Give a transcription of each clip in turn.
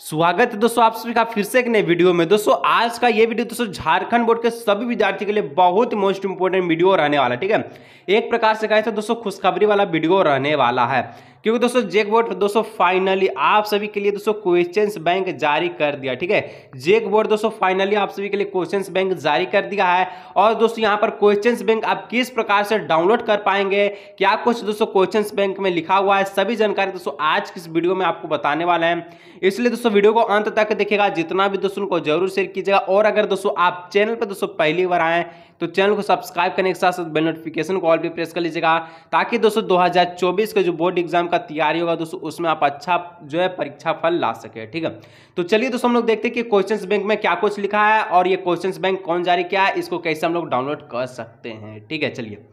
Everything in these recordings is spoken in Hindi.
स्वागत है दोस्तों आप सभी का फिर से एक नए वीडियो में दोस्तों आज का ये वीडियो दोस्तों झारखंड बोर्ड के सभी विद्यार्थी के लिए बहुत मोस्ट इंपोर्टेंट वीडियो रहने वाला है ठीक है एक प्रकार से कहे तो दोस्तों खुशखबरी वाला वीडियो रहने वाला है क्योंकि दोस्तों जेकबोर्ड दोस्तों फाइनली आप सभी के लिए दोस्तों क्वेश्चन बैंक जारी कर दिया ठीक है जेकबोर्ड दोस्तों फाइनली आप सभी के लिए क्वेश्चन बैंक जारी कर दिया है और दोस्तों यहाँ पर क्वेश्चन बैंक आप किस प्रकार से डाउनलोड कर पाएंगे क्या कुछ दोस्तों क्वेश्चन बैंक में लिखा हुआ है सभी जानकारी दोस्तों आज किस वीडियो में आपको बताने वाला है इसलिए दोस्तों वीडियो को अंत तक देखेगा जितना भी दोस्तों को जरूर शेयर कीजिएगा और अगर दोस्तों आप चैनल पर दोस्तों पहली बार आए तो चैनल को सब्सक्राइब करने के साथ साथ बेल नोटिफिकेशन को ऑल भी प्रेस कर लीजिएगा ताकि दोस्तों 2024 के जो बोर्ड एग्जाम एग्जाम का तैयारी होगा दोस्तों उसमें आप अच्छा जो है परीक्षा फल ला सके ठीक है तो चलिए दोस्तों हम लोग देखते हैं कि क्वेश्चंस बैंक में क्या कुछ लिखा है और ये क्वेश्चंस बैंक कौन जारी किया है इसको कैसे हम लोग डाउनलोड कर सकते हैं ठीक है चलिए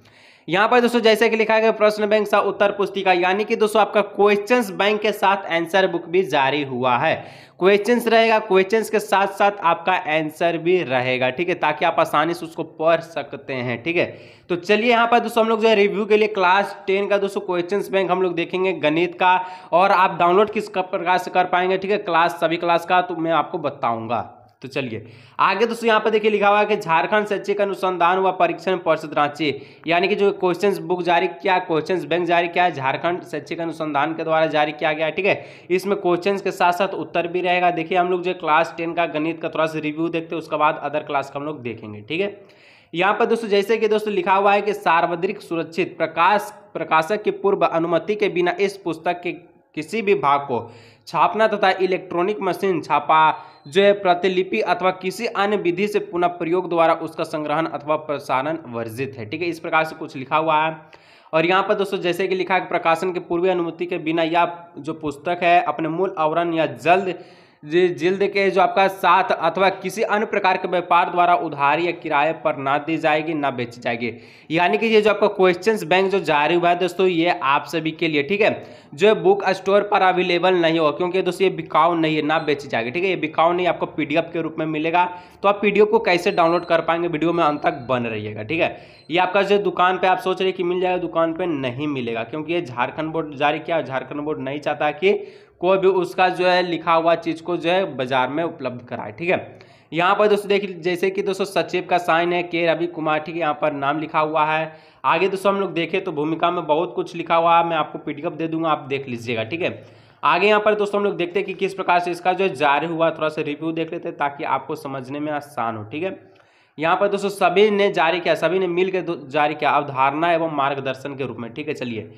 यहाँ पर दोस्तों जैसे कि लिखा गया प्रश्न बैंक सा उत्तर पुस्तिका यानी कि दोस्तों आपका क्वेश्चंस बैंक के साथ आंसर बुक भी जारी हुआ है क्वेश्चंस रहेगा क्वेश्चंस के साथ साथ आपका आंसर भी रहेगा ठीक है ताकि आप आसानी से उसको पढ़ सकते हैं ठीक है तो चलिए यहाँ पर दोस्तों हम लोग जो है रिव्यू के लिए क्लास टेन का दोस्तों क्वेश्चंस बैंक हम लोग देखेंगे गणित का और आप डाउनलोड किस प्रकार से कर पाएंगे ठीक है क्लास सभी क्लास का तो मैं आपको बताऊंगा तो चलिए आगे दोस्तों यहाँ पर देखिए लिखा हुआ है कि झारखंड शैक्षिक अनुसंधान व परीक्षण परिषद रांची यानी कि जो क्वेश्चन बुक जारी किया क्वेश्चन बैंक जारी किया है झारखंड शैक्षिक अनुसंधान के द्वारा जारी किया गया है ठीक है इसमें क्वेश्चन के साथ साथ उत्तर भी रहेगा देखिए हम लोग जो क्लास टेन का गणित का थोड़ा सा रिव्यू देखते हैं उसके बाद अदर क्लास का हम लोग देखेंगे ठीक है यहाँ पर दोस्तों जैसे कि दोस्तों लिखा हुआ है कि सार्वजनिक सुरक्षित प्रकाश प्रकाशक की पूर्व अनुमति के बिना इस पुस्तक के किसी भी भाग को छापना तथा इलेक्ट्रॉनिक मशीन छापा जो है प्रतिलिपि अथवा किसी अन्य विधि से पुनः प्रयोग द्वारा उसका संग्रहण अथवा प्रसारण वर्जित है ठीक है इस प्रकार से कुछ लिखा हुआ है और यहाँ पर दोस्तों जैसे कि लिखा है प्रकाशन के पूर्व अनुमति के बिना या जो पुस्तक है अपने मूल आवरण या जल्द जिल्द के जो आपका साथ अथवा किसी अन्य प्रकार के व्यापार द्वारा उधार या किराए पर ना दी जाएगी ना बेची जाएगी यानी कि ये जो आपका क्वेश्चंस बैंक जो जारी हुआ है दोस्तों ये आप सभी के लिए ठीक है जो बुक स्टोर पर अवेलेबल नहीं होगा क्योंकि दोस्तों ये बिकाऊ नहीं है ना बेची जाएगी ठीक है ये बिकाऊ नहीं आपको पी के रूप में मिलेगा तो आप पी को कैसे डाउनलोड कर पाएंगे वीडियो में अंत तक बन रहिएगा ठीक है ये आपका जो दुकान पर आप सोच रहे कि मिल जाएगा दुकान पर नहीं मिलेगा क्योंकि ये झारखंड बोर्ड जारी किया झारखंड बोर्ड नहीं चाहता कि कोई भी उसका जो है लिखा हुआ चीज़ को जो है बाजार में उपलब्ध कराए ठीक है यहाँ पर दोस्तों देखिए जैसे कि दोस्तों सचिव का साइन है के रवि कुमार ठीक है यहाँ पर नाम लिखा हुआ है आगे दोस्तों हम लोग देखें तो भूमिका में बहुत कुछ लिखा हुआ है मैं आपको पीडीएफ दे दूंगा आप देख लीजिएगा ठीक है आगे यहाँ पर दोस्तों हम लोग देखते हैं कि किस प्रकार से इसका जो है जारी हुआ थोड़ा सा रिव्यू देख लेते हैं ताकि आपको समझने में आसान हो ठीक है यहाँ पर दोस्तों सभी ने जारी किया सभी ने मिलकर जारी किया अवधारणा एवं मार्गदर्शन के रूप में ठीक है चलिए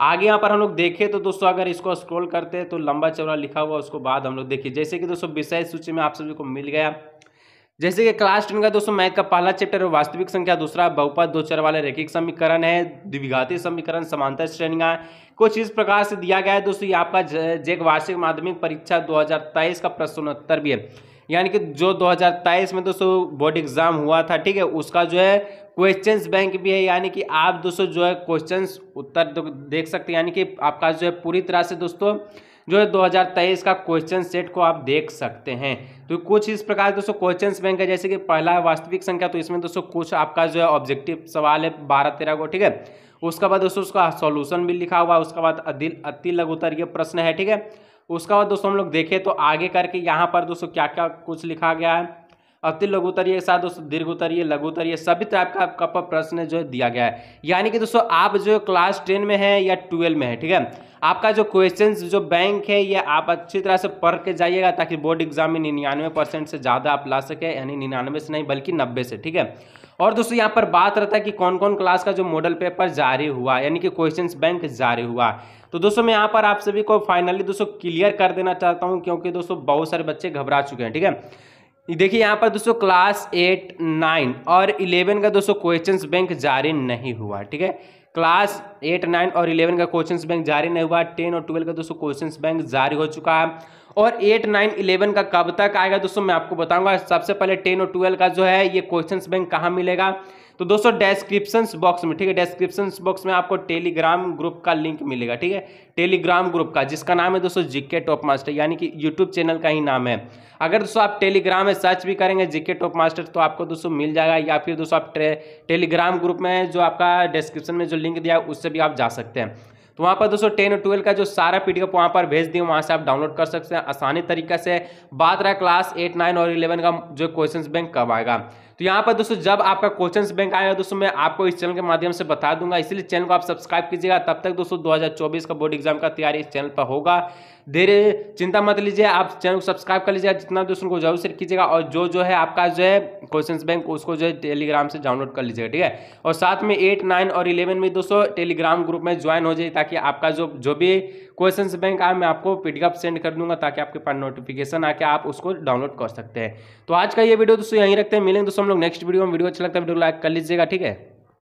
आगे यहाँ पर हम लोग देखें तो दोस्तों अगर इसको स्क्रॉल करते हैं तो लंबा चौड़ा लिखा हुआ उसको बाद हम लोग देखिए जैसे कि दोस्तों विषय सूची में आप सभी को मिल गया जैसे कि क्लास टेन का दोस्तों मैथ का पहला चैप्टर है वास्तविक संख्या दूसरा बहुपद दो चर वाले रेखिक समीकरण है द्विघाती समीकरण समांतर श्रेणियां कुछ इस प्रकार से दिया गया है दोस्तों ये आपका जेक वार्षिक माध्यमिक परीक्षा 2023 का प्रश्नोत्तर भी है यानी कि जो 2023 में दोस्तों बोर्ड एग्जाम हुआ था ठीक है उसका जो है क्वेश्चंस बैंक भी है यानी कि आप दोस्तों जो है क्वेश्चंस उत्तर देख सकते हैं यानी कि आपका जो है पूरी तरह से दोस्तों जो है 2023 का क्वेश्चन सेट को आप देख सकते हैं तो कुछ इस प्रकार दोस्तों क्वेश्चन बैंक है जैसे कि पहला वास्तविक संख्या तो इसमें दोस्तों कुछ आपका जो है ऑब्जेक्टिव सवाल है बारह तेरह को ठीक है उसका बाद दोस्तों उसका सॉल्यूशन भी लिखा हुआ है उसके बाद अति लघुतर ये प्रश्न है ठीक है उसका बाद दोस्तों हम लोग देखें तो आगे करके यहाँ पर दोस्तों क्या क्या कुछ लिखा गया है अति लघु उत्तरीय के साथ दोस्तों दीर्घ उत्तरीय लघु उत्तरीय सभी टाइप का आपका प्रश्न जो है दिया गया है यानी कि दोस्तों आप जो क्लास टेन में है या ट्वेल्व में है ठीक है आपका जो क्वेश्चन जो बैंक है ये आप अच्छी तरह से पढ़ के जाइएगा ताकि बोर्ड एग्जाम में निन्यानवे परसेंट से ज़्यादा आप ला सके यानी निन्यानवे से नहीं बल्कि नब्बे से ठीक है और दोस्तों यहाँ पर बात रहता है कि कौन कौन क्लास का जो मॉडल पेपर जारी हुआ यानी कि क्वेश्चंस बैंक जारी हुआ तो दोस्तों मैं यहाँ पर आप सभी को फाइनली दोस्तों क्लियर कर देना चाहता हूँ क्योंकि दोस्तों बहुत सारे बच्चे घबरा चुके हैं ठीक है देखिए यहाँ पर दोस्तों क्लास एट नाइन और इलेवन का दोस्तों क्वेश्चंस बैंक जारी नहीं हुआ ठीक है क्लास एट नाइन और इलेवन का क्वेश्चंस बैंक जारी नहीं हुआ टेन और ट्वेल्व का दोस्तों क्वेश्चंस बैंक जारी हो चुका है और एट नाइन इलेवन का कब तक आएगा दोस्तों मैं आपको बताऊंगा सबसे पहले टेन और ट्वेल्व का जो है ये क्वेश्चन बैंक कहाँ मिलेगा तो दोस्तों डेस्क्रिप्शन बॉक्स में ठीक है डेस्क्रिप्शन बॉक्स में आपको टेलीग्राम ग्रुप का लिंक मिलेगा ठीक है टेलीग्राम ग्रुप का जिसका नाम है दोस्तों जीके टॉप मास्टर यानी कि यूट्यूब चैनल का ही नाम है अगर दोस्तों आप टेलीग्राम में सर्च भी करेंगे जीके टॉप मास्टर तो आपको दोस्तों मिल जाएगा या फिर दोस्तों आप टेलीग्राम ग्रुप में जो आपका डिस्क्रिप्शन में जो लिंक दिया है उससे भी आप जा सकते हैं तो वहाँ पर दोस्तों टेन और ट्वेल्व का जो सारा पी वहाँ पर भेज दिए वहाँ से आप डाउनलोड कर सकते हैं आसानी तरीके से बात रहा क्लास एट नाइन और इलेवन का जो क्वेश्चन बैंक कब आएगा तो यहाँ पर दोस्तों जब आपका क्वेश्चन बैंक आएगा दोस्तों मैं आपको इस चैनल के माध्यम से बता दूंगा इसलिए चैनल को आप सब्सक्राइब कीजिएगा तब तक दोस्तों 2024 का बोर्ड एग्जाम का तैयारी इस चैनल पर होगा धीरे चिंता मत लीजिए आप चैनल को सब्सक्राइब कर लीजिएगा जितना दोस्तों को जरूर शेयर कीजिएगा और जो जो है आपका जो है क्वेश्चन बैंक उसको जो है टेलीग्राम से डाउनलोड कर लीजिएगा ठीक है और साथ में एट नाइन और इलेवन में दोस्तों टेलीग्राम ग्रुप में ज्वाइन हो जाए ताकि आपका जो जो भी क्वेश्चन बैंक आ, मैं आपको पीडीएफ सेंड कर दूंगा ताकि आपके पास नोटिफिकेशन आके आप उसको डाउनलोड कर सकते हैं तो आज का ये वीडियो दोस्तों यहीं रखते हैं मिलेंगे दोस्तों हम लोग नेक्स्ट वीडियो में वीडियो अच्छा लगता है वीडियो लाइक कर लीजिएगा ठीक है